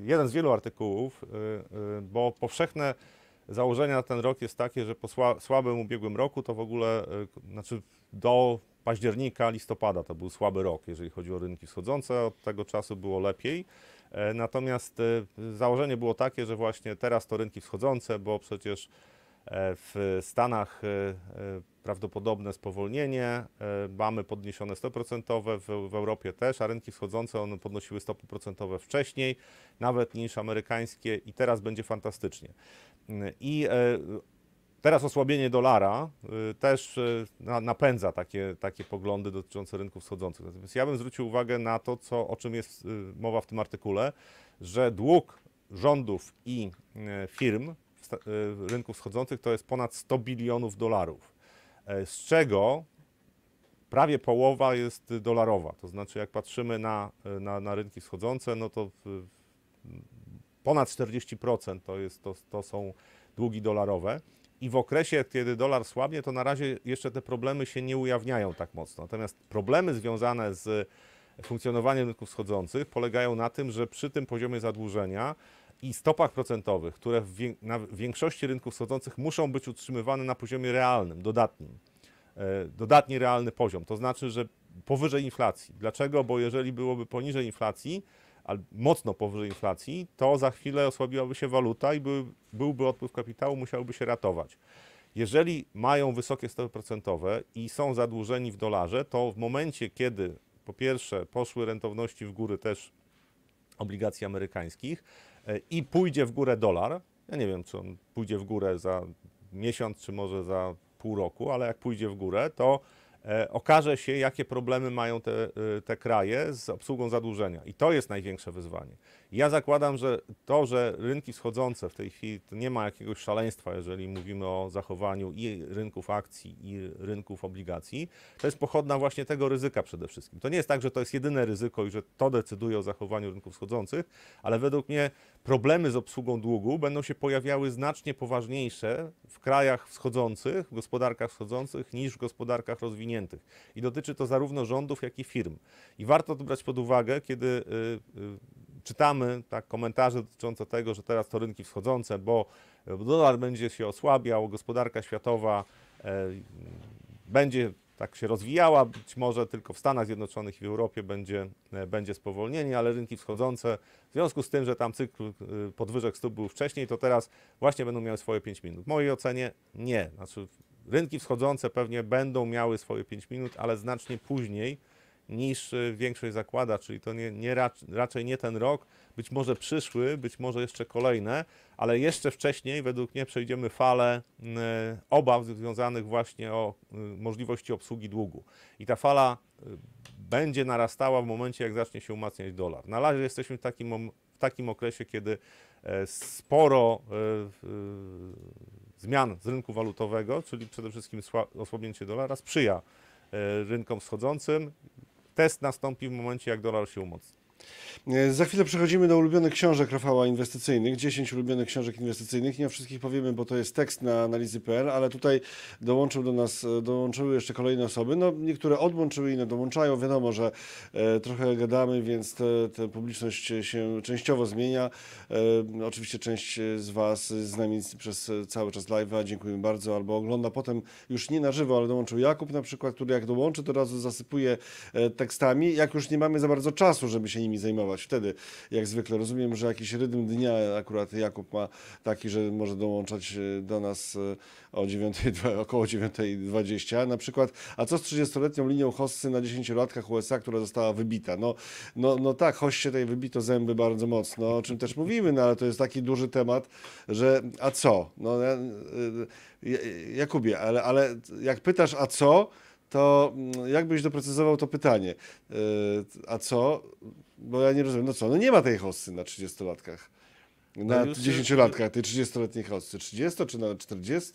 jeden z wielu artykułów, y, y, bo powszechne założenia na ten rok jest takie, że po słabym ubiegłym roku to w ogóle, znaczy do października, listopada to był słaby rok, jeżeli chodzi o rynki wschodzące, od tego czasu było lepiej. E, natomiast założenie było takie, że właśnie teraz to rynki wschodzące, bo przecież E, w Stanach e, e, prawdopodobne spowolnienie, mamy podniesione stopy procentowe, w, w Europie też, a rynki wschodzące one podnosiły stopy procentowe wcześniej, nawet niż amerykańskie i teraz będzie fantastycznie. I Teraz osłabienie dolara też napędza takie, takie poglądy dotyczące rynków wschodzących. Natomiast ja bym zwrócił uwagę na to, co, o czym jest mowa w tym artykule, że dług rządów i firm Y, rynków wschodzących to jest ponad 100 bilionów dolarów, e, z czego prawie połowa jest dolarowa. To znaczy, jak patrzymy na, y, na, na rynki wschodzące, no to ponad 40% to, jest, to, to są długi dolarowe. I w okresie, kiedy dolar słabnie, to na razie jeszcze te problemy się nie ujawniają tak mocno. Natomiast problemy związane z funkcjonowaniem rynków wschodzących polegają na tym, że przy tym poziomie zadłużenia i stopach procentowych, które w na większości rynków wschodzących muszą być utrzymywane na poziomie realnym, dodatnim. E, Dodatni realny poziom, to znaczy, że powyżej inflacji. Dlaczego? Bo jeżeli byłoby poniżej inflacji, albo mocno powyżej inflacji, to za chwilę osłabiłaby się waluta i by, byłby odpływ kapitału, musiałby się ratować. Jeżeli mają wysokie stopy procentowe i są zadłużeni w dolarze, to w momencie, kiedy po pierwsze poszły rentowności w góry też obligacji amerykańskich, i pójdzie w górę dolar, ja nie wiem, czy on pójdzie w górę za miesiąc, czy może za pół roku, ale jak pójdzie w górę, to E, okaże się, jakie problemy mają te, e, te kraje z obsługą zadłużenia. I to jest największe wyzwanie. Ja zakładam, że to, że rynki wschodzące w tej chwili nie ma jakiegoś szaleństwa, jeżeli mówimy o zachowaniu i rynków akcji, i rynków obligacji, to jest pochodna właśnie tego ryzyka przede wszystkim. To nie jest tak, że to jest jedyne ryzyko i że to decyduje o zachowaniu rynków wschodzących, ale według mnie problemy z obsługą długu będą się pojawiały znacznie poważniejsze w krajach wschodzących, w gospodarkach wschodzących niż w gospodarkach rozwiniętych rozwiniętych. I dotyczy to zarówno rządów, jak i firm. I warto to brać pod uwagę, kiedy y, y, czytamy tak, komentarze dotyczące tego, że teraz to rynki wschodzące, bo dolar będzie się osłabiał, gospodarka światowa e, będzie tak się rozwijała, być może tylko w Stanach Zjednoczonych i w Europie będzie, e, będzie spowolnienie, ale rynki wschodzące, w związku z tym, że tam cykl y, podwyżek stóp był wcześniej, to teraz właśnie będą miały swoje 5 minut. W mojej ocenie nie. Znaczy, Rynki wschodzące pewnie będą miały swoje 5 minut, ale znacznie później niż y, większość zakłada, czyli to nie, nie rac raczej nie ten rok, być może przyszły, być może jeszcze kolejne, ale jeszcze wcześniej według mnie przejdziemy falę y, obaw związanych właśnie o y, możliwości obsługi długu. I ta fala będzie narastała w momencie, jak zacznie się umacniać dolar. Na razie jesteśmy w takim, w takim okresie, kiedy e, sporo e, zmian z rynku walutowego, czyli przede wszystkim osłabnięcie dolara, sprzyja e, rynkom wschodzącym. Test nastąpi w momencie, jak dolar się umocni. E, za chwilę przechodzimy do ulubionych książek Rafała inwestycyjnych. 10 ulubionych książek inwestycyjnych. Nie o wszystkich powiemy, bo to jest tekst na analizy.pl, ale tutaj dołączył do nas, e, dołączyły jeszcze kolejne osoby. No, niektóre odłączyły, inne dołączają. Wiadomo, że e, trochę gadamy, więc ta publiczność się częściowo zmienia. E, oczywiście część z Was z nami przez cały czas live'a. Dziękujemy bardzo. Albo ogląda potem już nie na żywo, ale dołączył Jakub na przykład, który jak dołączy, to razu zasypuje e, tekstami. Jak już nie mamy za bardzo czasu, żeby się nim nimi zajmować. Wtedy, jak zwykle, rozumiem, że jakiś rytm dnia akurat Jakub ma taki, że może dołączać e, do nas e, o 9, (laughs) około 9.20 na przykład. A co z 30-letnią linią Hossy na 10-latkach USA, która została wybita? No, no, no tak, Hossie tej wybito zęby bardzo mocno, o czym też mówimy, no ale to jest taki duży temat, że a co? No, e, Jakubie, ale, ale jak pytasz a co, to mm, jakbyś doprecyzował to pytanie? A co? Bo ja nie rozumiem, no co, no nie ma tej hossy na 30-latkach. No na no 10-latkach, tej 30-letniej hossy. 30 czy na 40?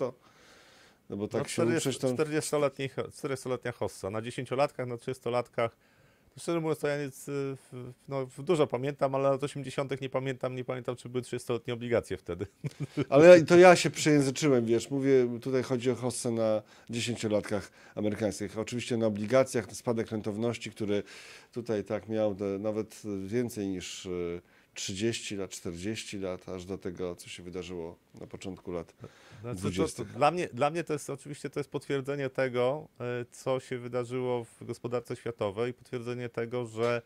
No bo tak no 40, się 40, tam... 40-letnia hossa. Na 10-latkach, na 30-latkach szczerze mówiąc, to ja nic, y, no, dużo pamiętam, ale od 80. nie pamiętam, nie pamiętam, czy były 30-letnie obligacje wtedy. (laughs) Ale to ja się przejęzyczyłem, wiesz, mówię, tutaj chodzi o hossę na 10-latkach amerykańskich. Oczywiście na obligacjach, na spadek rentowności, który tutaj tak miał nawet więcej niż... Y, 30 lat, 40 lat, aż do tego, co się wydarzyło na początku lat znaczy, To, to, dla, mnie, dla mnie to jest oczywiście to jest potwierdzenie tego, e, co się wydarzyło w gospodarce światowej, potwierdzenie tego, że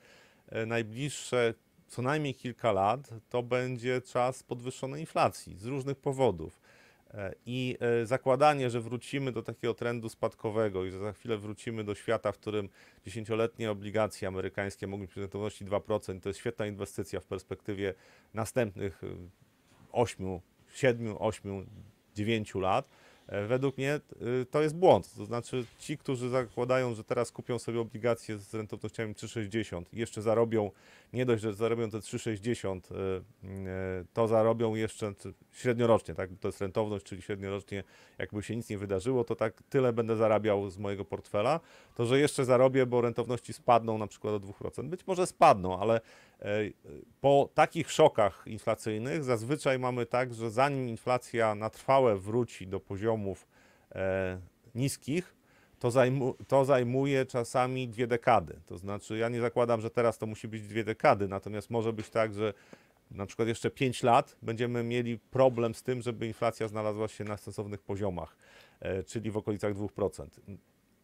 e, najbliższe co najmniej kilka lat to będzie czas podwyższonej inflacji z różnych powodów. I e, zakładanie, że wrócimy do takiego trendu spadkowego i że za chwilę wrócimy do świata, w którym dziesięcioletnie obligacje amerykańskie mogą mieć rentowności 2%, to jest świetna inwestycja w perspektywie następnych 8, 7, 8, 9 lat E, według mnie e, to jest błąd. To znaczy ci, którzy zakładają, że teraz kupią sobie obligacje z rentownościami 3,60 i jeszcze zarobią, nie dość, że zarobią te 3,60, e, to zarobią jeszcze średniorocznie, tak? To jest rentowność, czyli średniorocznie, jakby się nic nie wydarzyło, to tak tyle będę zarabiał z mojego portfela, to że jeszcze zarobię, bo rentowności spadną na przykład o 2%. Być może spadną, ale po takich szokach inflacyjnych zazwyczaj mamy tak, że zanim inflacja na trwałe wróci do poziomu poziomów e, niskich, to, zajmu, to, zajmuje czasami dwie dekady. To znaczy, ja nie zakładam, że teraz to musi być dwie dekady, natomiast może być tak, że na przykład jeszcze 5 lat będziemy mieli problem z tym, żeby inflacja znalazła się na stosownych poziomach, e, czyli w okolicach 2%.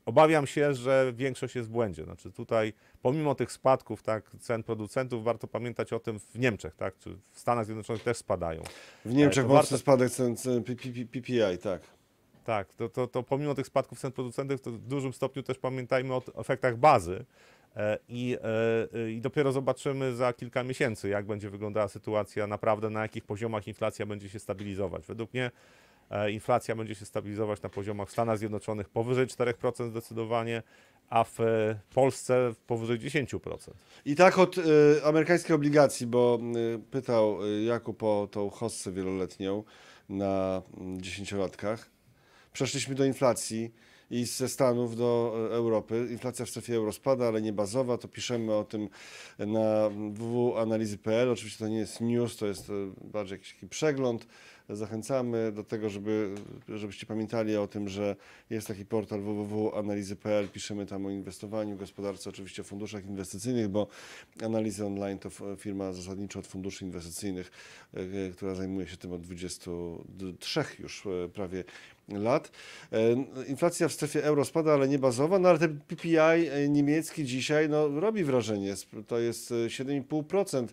Obawiam się, że większość jest w błędzie. Znaczy tutaj, pomimo tych spadków tak, cen producentów, warto pamiętać o tym w Niemczech, tak, czy w Stanach Zjednoczonych też spadają. W Niemczech e, warto... mocny spadek cen, cen PPI, tak. Tak, to, to, to pomimo tych spadków cen producentów, to w dużym stopniu też pamiętajmy o efektach bazy. E, I, e, e, I, dopiero zobaczymy za kilka miesięcy, jak będzie wyglądała sytuacja naprawdę, na jakich poziomach inflacja będzie się stabilizować. Według mnie inflacja będzie się stabilizować na poziomach w Stanach Zjednoczonych powyżej 4% zdecydowanie, a w Polsce powyżej 10%. I tak od y, amerykańskiej obligacji, bo y, pytał Jakub o tą hossę wieloletnią na dziesięciolatkach przeszliśmy do inflacji i ze Stanów do e, Europy. Inflacja w strefie euro spada, ale nie bazowa. To piszemy o tym na www.analizy.pl. Oczywiście to nie jest news, to jest e, bardziej jakiś taki przegląd. Zachęcamy do tego, żeby, żebyście pamiętali o tym, że jest taki portal www.analizy.pl. Piszemy tam o inwestowaniu, gospodarce, oczywiście o funduszach inwestycyjnych, bo analizy online to firma zasadniczo od funduszy inwestycyjnych, e, która zajmuje się tym od 23 już prawie lat. E, inflacja w strefie euro spada, ale nie bazowa, no ale ten PPI e, niemiecki dzisiaj no, robi wrażenie. To jest 7,5%, e,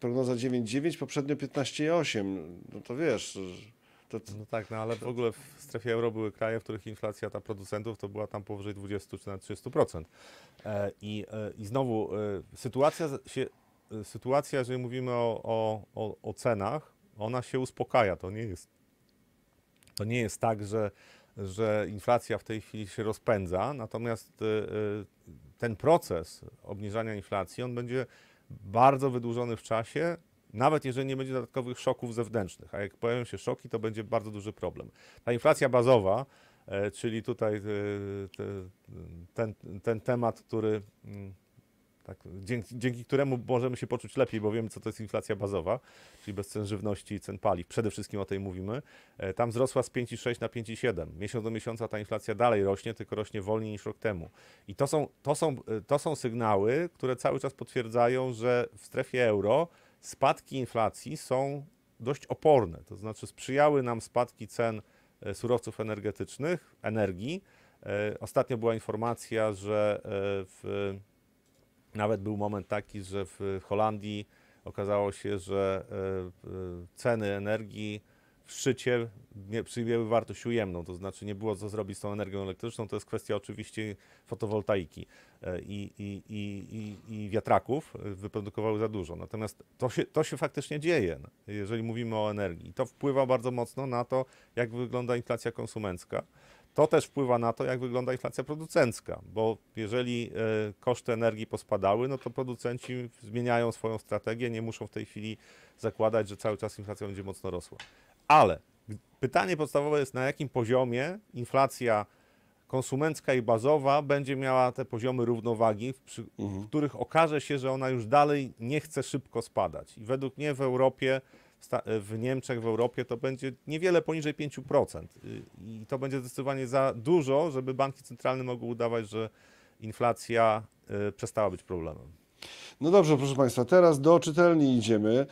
prognoza 9,9, poprzednio 15,8. No to wiesz... To... No tak, no ale w ogóle w strefie euro były kraje, w których inflacja ta producentów to była tam powyżej 20 czy na 30%. i, I znowu sytuacja, się, sytuacja, jeżeli mówimy o, o, o cenach, ona się uspokaja. To nie jest to nie jest tak, że, że inflacja w tej chwili się rozpędza, natomiast y, y, ten proces obniżania inflacji, on będzie bardzo wydłużony w czasie, nawet jeżeli nie będzie dodatkowych szoków zewnętrznych, a jak pojawią się szoki, to będzie bardzo duży problem. Ta inflacja bazowa, e, czyli tutaj y, ten, ten, ten temat, który mm, tak, dzięki, dzięki, któremu możemy się poczuć lepiej, bo wiemy, co to jest inflacja bazowa, czyli bez cen żywności i cen paliw. Przede wszystkim o tej mówimy. E, tam wzrosła z 5,6 na 5,7. Miesiąc do miesiąca ta inflacja dalej rośnie, tylko rośnie wolniej niż rok temu. I to są, to są, e, to są sygnały, które cały czas potwierdzają, że w strefie euro spadki inflacji są dość oporne. To znaczy sprzyjały nam spadki cen e, surowców energetycznych, energii. Ostatnio była informacja, że w nawet był moment taki, że w Holandii okazało się, że e, e, ceny energii w szczycie przyjęły wartość ujemną, to znaczy nie było co zrobić z tą energią elektryczną, to jest kwestia oczywiście fotowoltaiki e, i, i, i, i wiatraków wyprodukowały za dużo. Natomiast to się, to się faktycznie dzieje, no. jeżeli mówimy o energii. To wpływa bardzo mocno na to, jak wygląda inflacja konsumencka. To też wpływa na to, jak wygląda inflacja producencka, bo jeżeli e, koszty energii pospadały, no to producenci zmieniają swoją strategię, nie muszą w tej chwili zakładać, że cały czas inflacja będzie mocno rosła. Ale pytanie podstawowe jest, na jakim poziomie inflacja konsumencka i bazowa będzie miała te poziomy równowagi, przy, mhm. w których okaże się, że ona już dalej nie chce szybko spadać. I według mnie w Europie w, Niemczech, w Europie to będzie niewiele poniżej 5%. Y, I to będzie zdecydowanie za dużo, żeby banki centralne mogły udawać, że inflacja y, przestała być problemem. No dobrze, proszę Państwa, teraz do czytelni idziemy.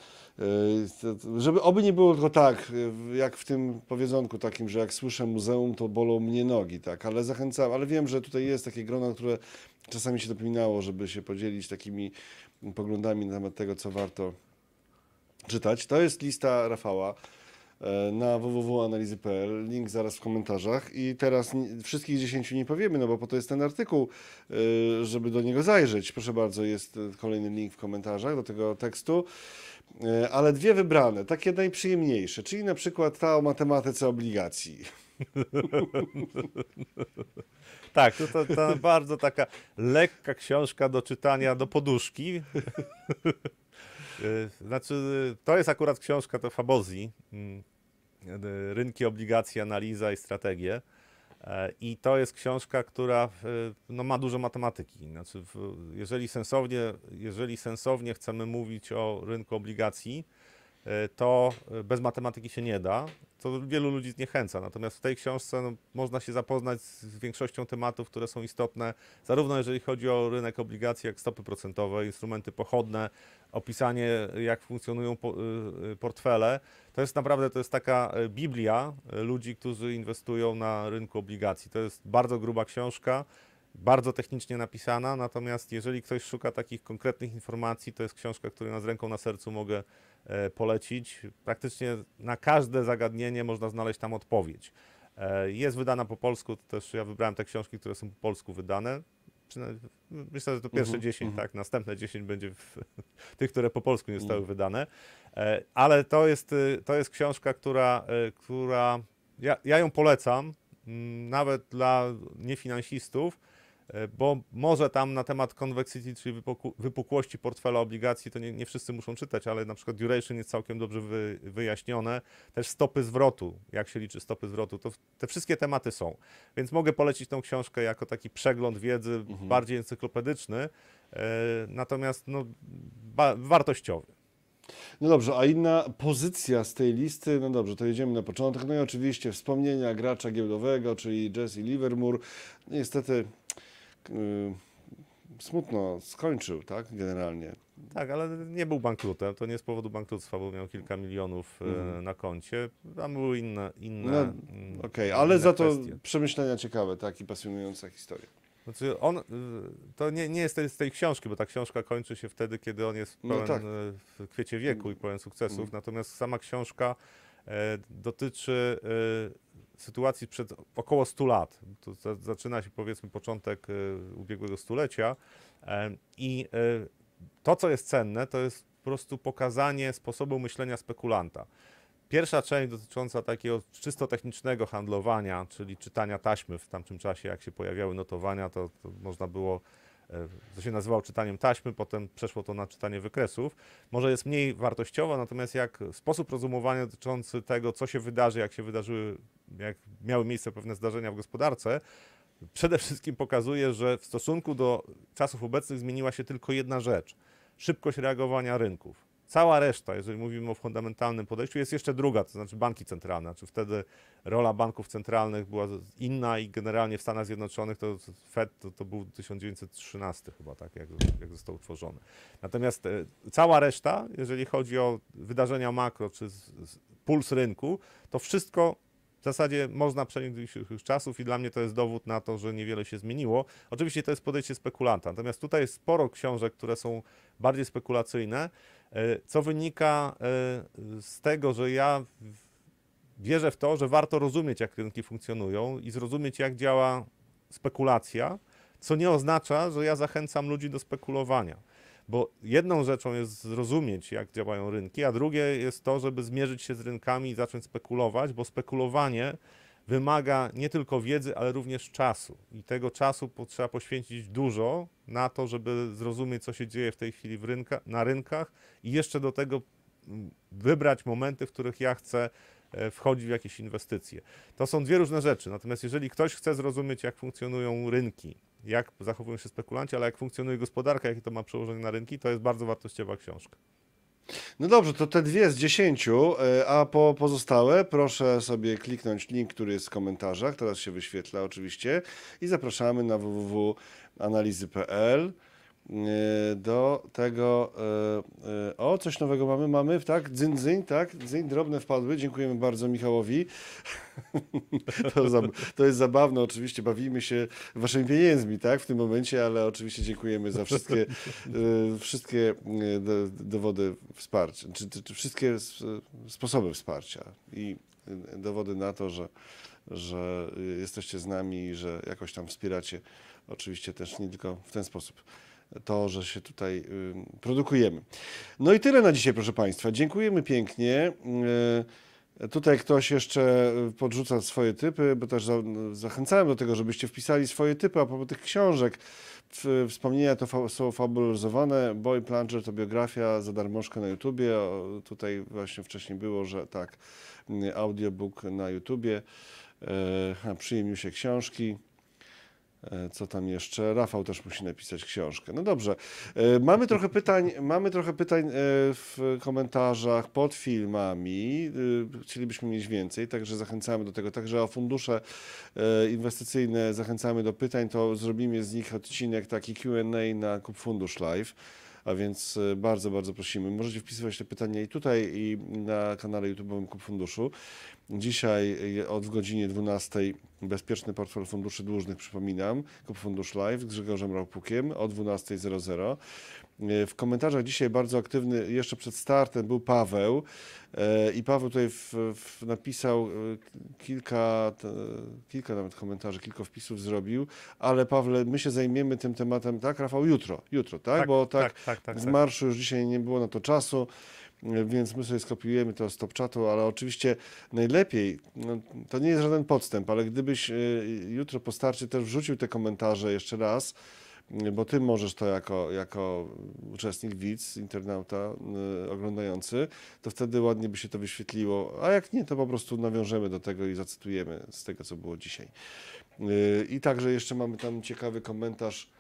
Y, żeby oby nie było tylko tak, jak w tym powiedzonku takim, że jak słyszę muzeum, to bolą mnie nogi, tak, ale zachęcam, ale wiem, że tutaj jest takie grono, które czasami się dopominało, żeby się podzielić takimi poglądami na temat tego, co warto czytać. To jest lista Rafała e, na www.analizy.pl, link zaraz w komentarzach i teraz wszystkich dziesięciu nie powiemy, no bo po to jest ten artykuł, e, żeby do niego zajrzeć. Proszę bardzo, jest e, kolejny link w komentarzach do tego tekstu, ale dwie wybrane, takie najprzyjemniejsze, czyli na przykład ta o matematyce obligacji. (laughs) Tak, to, to, to bardzo taka lekka książka do czytania do poduszki. (laughs) Y, znaczy, y, to jest akurat książka to Fabozi, mm, Rynki, obligacje, analiza i strategie. Y, I to jest książka, która no, ma dużo matematyki. Znaczy, jeżeli, sensownie, jeżeli sensownie chcemy mówić o rynku obligacji, E, to e, bez matematyki się nie da. co wielu ludzi zniechęca. Natomiast w tej książce no, można się zapoznać z większością tematów, które są istotne, zarówno jeżeli chodzi o rynek obligacji, jak stopy procentowe, instrumenty pochodne, opisanie, jak funkcjonują e, portfele. To jest naprawdę to jest taka Biblia ludzi, którzy inwestują na rynku obligacji. To jest bardzo gruba książka bardzo technicznie napisana, natomiast jeżeli ktoś szuka takich konkretnych informacji, to jest książka, której z ręką na sercu mogę E, polecić. Praktycznie na każde zagadnienie można znaleźć tam odpowiedź. E, jest wydana po polsku, to też ja wybrałem te książki, które są po polsku wydane. Myślę, że to pierwsze uh mhm, 10, mhm. tak? Następne 10 będzie w, (laughs) tych, które po polsku nie zostały mhm. wydane. E, ale to jest, y, to jest książka, która, y, która ja, ja ją polecam, mm, nawet dla niefinansistów, E, bo może tam na temat convexity, czyli wypukłości portfela obligacji, to nie, nie wszyscy muszą czytać, ale na przykład duration jest całkiem dobrze wy, wyjaśnione. Też stopy zwrotu, jak się liczy stopy zwrotu, to te wszystkie tematy są. Więc mogę polecić tą książkę jako taki przegląd wiedzy mhm. bardziej encyklopedyczny, e, natomiast no, wartościowy. No dobrze, a inna pozycja z tej listy, no dobrze, to jedziemy na początek. No i oczywiście wspomnienia gracza giełdowego, czyli Jesse Livermore. Niestety Y, smutno skończył, tak, generalnie. Tak, ale nie był bankrutem, to nie z powodu bankructwa, bo miał kilka milionów y, mhm. na koncie, tam były inne, inne no, mm, Okej, okay. ale inne za kwestie. to przemyślenia ciekawe, tak, i pasjonująca historia. Znaczy on, y, to nie, nie jest z tej książki, bo ta książka kończy się wtedy, kiedy on jest no pełen, no tak. w kwiecie wieku i pełen sukcesów, mhm. natomiast sama książka e, dotyczy sytuacji sprzed około 100 lat. To zaczyna się powiedzmy początek e, ubiegłego stulecia e, i e, to, co jest cenne, to jest po prostu pokazanie sposobu myślenia spekulanta. Pierwsza część dotycząca takiego czysto technicznego handlowania, czyli czytania taśmy w tamtym czasie, jak się pojawiały notowania, to, to można było to się nazywało czytaniem taśmy, potem przeszło to na czytanie wykresów. Może jest mniej wartościowo, natomiast jak sposób rozumowania dotyczący tego, co się wydarzy, jak się wydarzyły jak miały miejsce pewne zdarzenia w gospodarce, przede wszystkim pokazuje, że w stosunku do czasów obecnych zmieniła się tylko jedna rzecz szybkość reagowania rynków. Cała reszta, jeżeli mówimy o fundamentalnym podejściu, jest jeszcze druga, to znaczy banki centralne. Czy wtedy rola banków centralnych była inna i generalnie w Stanach Zjednoczonych to Fed to, to był 1913 chyba, tak jak, jak został utworzony. Natomiast e, cała reszta, jeżeli chodzi o wydarzenia makro czy z, z, puls rynku, to wszystko w zasadzie można przenieść czasów i dla mnie to jest dowód na to, że niewiele się zmieniło. Oczywiście to jest podejście spekulanta, natomiast tutaj jest sporo książek, które są bardziej spekulacyjne, e, co wynika e, z tego, że ja wierzę w to, że warto rozumieć, jak rynki funkcjonują i zrozumieć, jak działa spekulacja, co nie oznacza, że ja zachęcam ludzi do spekulowania. Bo jedną rzeczą jest zrozumieć, jak działają rynki, a drugie jest to, żeby zmierzyć się z rynkami i zacząć spekulować, bo spekulowanie wymaga nie tylko wiedzy, ale również czasu. I tego czasu trzeba poświęcić dużo na to, żeby zrozumieć, co się dzieje w tej chwili w rynka, na rynkach i jeszcze do tego mm, wybrać momenty, w których ja chcę e, wchodzić w jakieś inwestycje. To są dwie różne rzeczy. Natomiast jeżeli ktoś chce zrozumieć, jak funkcjonują rynki, jak zachowują się spekulanci, ale jak funkcjonuje gospodarka, jakie to ma przełożenie na rynki, to jest bardzo wartościowa książka. No dobrze, to te dwie z dziesięciu, e, a po pozostałe proszę sobie kliknąć link, który jest w komentarzach, teraz się wyświetla oczywiście i zapraszamy na www.analizy.pl. E, do tego. E, e, o, coś nowego mamy, mamy, tak? Dzyń, dzyń, tak? Dzyń, drobne wpadły. Dziękujemy bardzo Michałowi. (laughs) To, za, to, jest zabawne, oczywiście bawimy się waszymi pieniędzmi, tak? W tym momencie, ale oczywiście dziękujemy za wszystkie, wszystkie dowody wsparcia, czy, czy, czy wszystkie sposoby wsparcia i dowody na to, że, że jesteście z nami i że jakoś tam wspieracie oczywiście też nie tylko w ten sposób to, że się tutaj y, produkujemy. No i tyle na dzisiaj, proszę Państwa. Dziękujemy pięknie. Y, tutaj ktoś jeszcze podrzuca swoje typy, bo też zachęcałem do tego, żebyście wpisali swoje typy a propos tych książek. Wspomnienia to są fabulizowane. Boy Plunger to biografia za darmożkę na YouTubie. Tutaj właśnie wcześniej było, że tak, y, audiobook na YouTubie. E, przyjemnił się książki. E, co tam jeszcze? Rafał też musi napisać książkę. No dobrze. E, mamy trochę pytań, mamy trochę pytań e, w komentarzach pod filmami. Chcielibyśmy mieć więcej, także zachęcamy do tego. Także o fundusze inwestycyjne zachęcamy do pytań. To zrobimy z nich odcinek taki Q&A na Kup Fundusz Live. A więc bardzo, bardzo prosimy. Możecie wpisywać te pytania i tutaj, i na kanale YouTube'owym Kup Funduszu. Dzisiaj e, od w godzinie 12 Bezpieczny portfel funduszy dłużnych, przypominam, Fundusz Live z Grzegorzem Raupukiem o 12.00. E, w komentarzach dzisiaj bardzo aktywny jeszcze przed startem był Paweł e, i Paweł tutaj w, w napisał kilka, kilka nawet komentarzy, kilka wpisów zrobił, ale Paweł, my się zajmiemy tym tematem, tak Rafał, jutro, jutro, tak? tak Bo tak, tak, tak, tak z tak. marszu już dzisiaj nie było na to czasu więc my sobie skopiujemy to z TopChatu, ale oczywiście najlepiej, no, to nie jest żaden podstęp, ale gdybyś y, jutro po starcie też wrzucił te komentarze jeszcze raz, y, bo ty możesz to jako, jako uczestnik, widz, internauta y, oglądający, to wtedy ładnie by się to wyświetliło, a jak nie, to po prostu nawiążemy do tego i zacytujemy z tego, co było dzisiaj. I także jeszcze mamy tam ciekawy komentarz,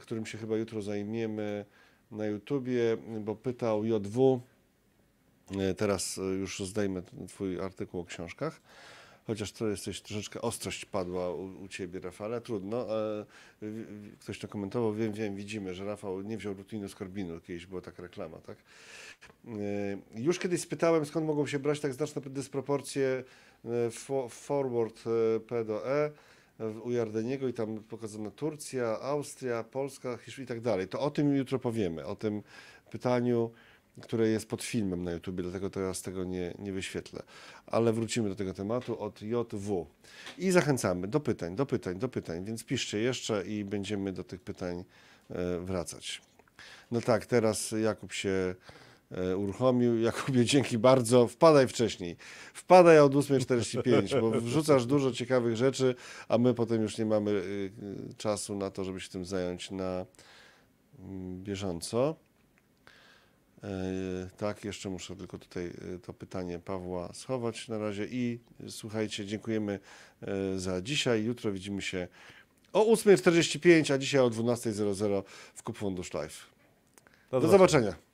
którym się chyba jutro zajmiemy na YouTubie, bo pytał JW, E, teraz e, już zdejmę twój artykuł o książkach chociaż to jesteś troszeczkę ostrość padła u, u ciebie, Rafale, trudno. E, ktoś to komentował, wiem, wiem, widzimy, że Rafał nie wziął rutynu z Korbinu, kiedyś była taka reklama, tak? już kiedyś spytałem, skąd mogą się brać tak znaczne dysproporcje forward P do E u Jardeniego i tam pokazano Turcja, Austria, Polska, Hiszpania i tak dalej. To o tym jutro powiemy, o tym pytaniu które jest pod filmem na YouTube, dlatego teraz tego nie, nie wyświetlę. Ale wrócimy do tego tematu od JW. I zachęcamy do pytań, do pytań, do pytań, więc piszcie jeszcze i będziemy do tych pytań e, wracać. No tak, teraz Jakub się e, uruchomił. (laughs) Jakubie, dzięki bardzo. Wpadaj wcześniej. Wpadaj od 8.45, bo wrzucasz dużo ciekawych rzeczy, a my potem już nie mamy e, czasu na to, żeby się tym zająć na mm, bieżąco. E, tak, jeszcze muszę tylko tutaj e, to pytanie Pawła schować na razie. I e, słuchajcie, dziękujemy za dzisiaj. Jutro widzimy się o 8.45, a dzisiaj o 12.00 w Kupfundusz Live. Do, Do zobaczenia. zobaczenia.